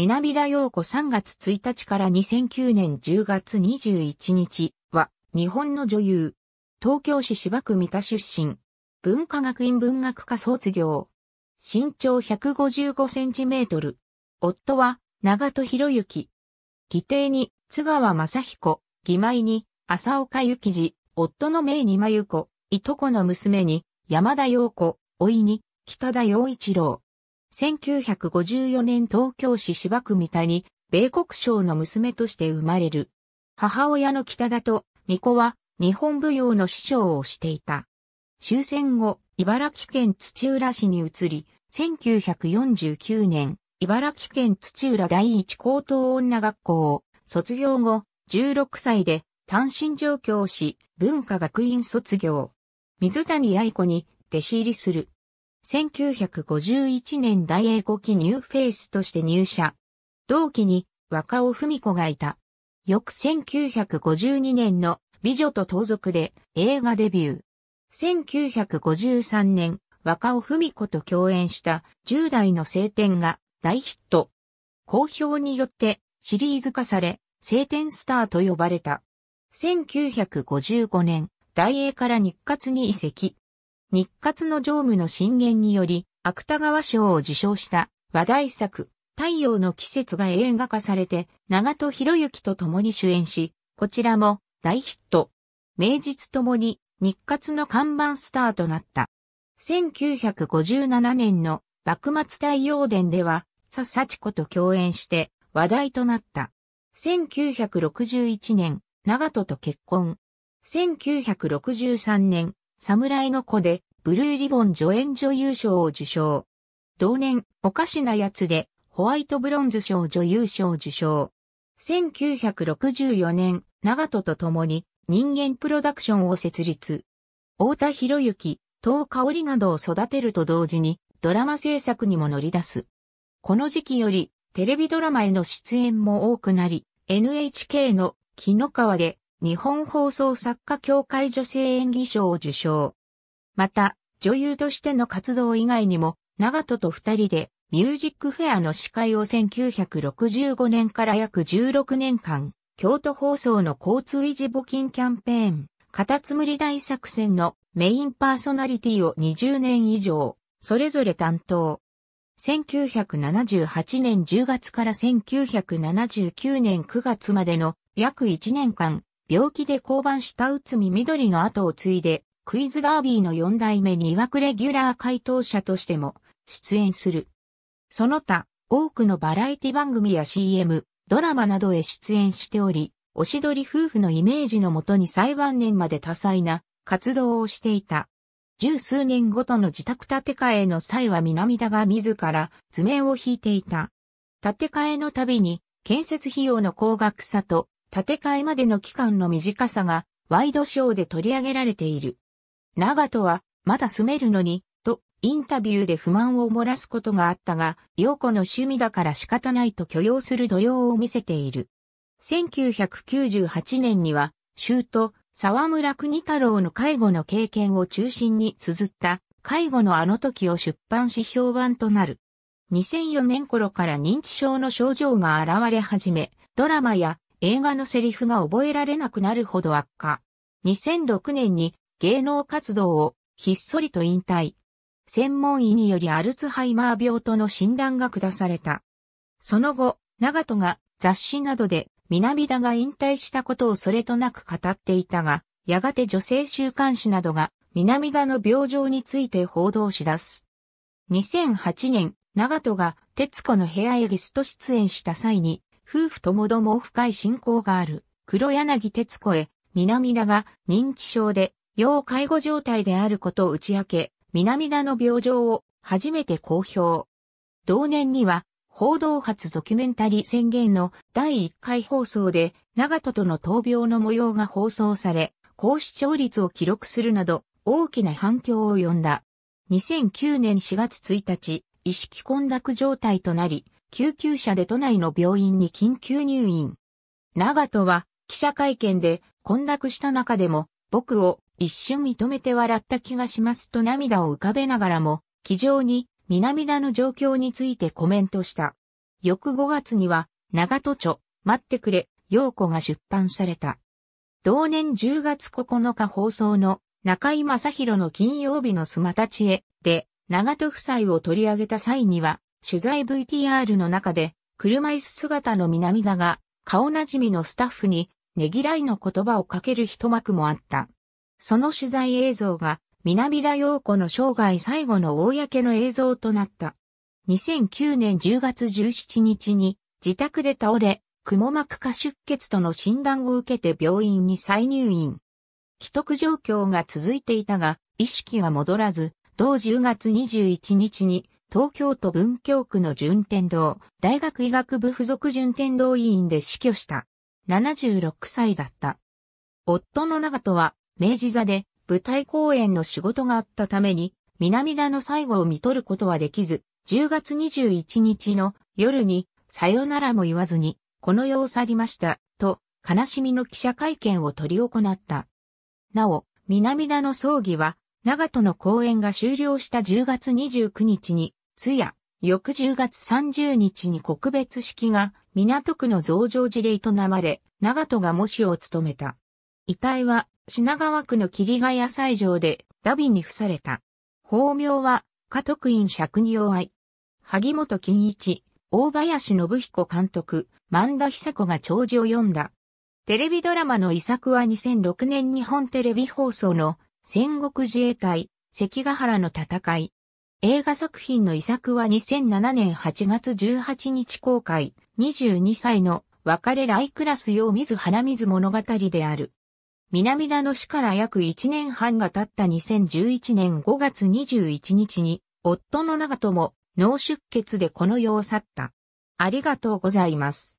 南田陽子3月1日から2009年10月21日は、日本の女優。東京市芝区三田出身。文化学院文学科卒業。身長155センチメートル。夫は、長戸博之。義弟に、津川正彦。義妹に、浅岡幸次。夫の名に真由子。いとこの娘に、山田陽子。甥に、北田陽一郎。1954年東京市芝区三谷、米国省の娘として生まれる。母親の北田と巫女は日本舞踊の師匠をしていた。終戦後、茨城県土浦市に移り、1949年、茨城県土浦第一高等女学校を卒業後、16歳で単身上京し、文化学院卒業。水谷愛子に弟子入りする。1951年大英語期ニューフェイスとして入社。同期に若尾文子がいた。翌1952年の美女と盗賊で映画デビュー。1953年、若尾文子と共演した10代の晴天が大ヒット。好評によってシリーズ化され、晴天スターと呼ばれた。1955年、大英から日活に移籍。日活の常務の進言により、芥川賞を受賞した話題作、太陽の季節が映画化されて、長戸博之と共に主演し、こちらも大ヒット。名実ともに日活の看板スターとなった。1957年の幕末太陽伝では、佐幸子と共演して話題となった。1961年、長戸と結婚。1963年、侍の子で、ブルーリボン助演女優賞を受賞。同年、おかしなやつで、ホワイトブロンズ賞女優賞受賞。1964年、長門と共に、人間プロダクションを設立。太田博之、東香織などを育てると同時に、ドラマ制作にも乗り出す。この時期より、テレビドラマへの出演も多くなり、NHK の木の川で日本放送作家協会女性演技賞を受賞。また、女優としての活動以外にも、長戸と二人で、ミュージックフェアの司会を1965年から約16年間、京都放送の交通維持募金キャンペーン、カタツムリ大作戦のメインパーソナリティを20年以上、それぞれ担当。1978年10月から1979年9月までの約1年間、病気で降板した内海緑の後を継いで、クイズダービーの4代目にくレギュラー回答者としても出演する。その他、多くのバラエティ番組や CM、ドラマなどへ出演しており、おしどり夫婦のイメージのもとに最晩年まで多彩な活動をしていた。十数年ごとの自宅建て替えの際は南田が自ら図面を引いていた。建て替えの度に建設費用の高額さと建て替えまでの期間の短さがワイドショーで取り上げられている。長とはまだ住めるのに、とインタビューで不満を漏らすことがあったが、陽子の趣味だから仕方ないと許容する土用を見せている。1998年には、州都沢村国太郎の介護の経験を中心に綴った介護のあの時を出版し評判となる。2004年頃から認知症の症状が現れ始め、ドラマや映画のセリフが覚えられなくなるほど悪化。2006年に芸能活動をひっそりと引退。専門医によりアルツハイマー病との診断が下された。その後、長戸が雑誌などで南田が引退したことをそれとなく語っていたが、やがて女性週刊誌などが南田の病状について報道し出す。2008年、長戸が徹子の部屋へゲスト出演した際に、夫婦ともども深い信仰がある、黒柳徹子へ、南田が認知症で、要介護状態であることを打ち明け、南田の病状を初めて公表。同年には、報道発ドキュメンタリー宣言の第1回放送で、長戸との闘病の模様が放送され、高視聴率を記録するなど、大きな反響を呼んだ。2009年4月1日、意識混濁状態となり、救急車で都内の病院に緊急入院。長門は記者会見で混濁した中でも僕を一瞬認めて笑った気がしますと涙を浮かべながらも、気丈に南田の状況についてコメントした。翌5月には、長戸著、待ってくれ、陽子が出版された。同年10月9日放送の中井正宏の金曜日のスマタチへで長戸夫妻を取り上げた際には、取材 VTR の中で、車椅子姿の南田が、顔なじみのスタッフに、ねぎらいの言葉をかける一幕もあった。その取材映像が、南田陽子の生涯最後の公の映像となった。2009年10月17日に、自宅で倒れ、蜘膜下出血との診断を受けて病院に再入院。既得状況が続いていたが、意識が戻らず、同10月21日に東京都文京区の順天堂、大学医学部附属順天堂医院で死去した。76歳だった。夫の長戸は、明治座で舞台公演の仕事があったために、南田の最後を見取ることはできず、10月21日の夜に、さよならも言わずに、この世を去りました、と、悲しみの記者会見を取り行った。なお、南田の葬儀は、長戸の公演が終了した10月29日に、通夜、翌10月30日に告別式が港区の増上寺で営まれ、長戸が模試を務めた。遺体は品川区の霧ヶ谷斎場でダビに付された。法名は家督院釈二王愛。萩本欽一、大林信彦監督、万田久子が長寿を読んだ。テレビドラマの遺作は2006年日本テレビ放送の戦国自衛隊、関ヶ原の戦い、映画作品の遺作は2007年8月18日公開、22歳の別れライクラス用水花水物語である。南田の死から約1年半が経った2011年5月21日に、夫の長友、脳出血でこの世を去った。ありがとうございます。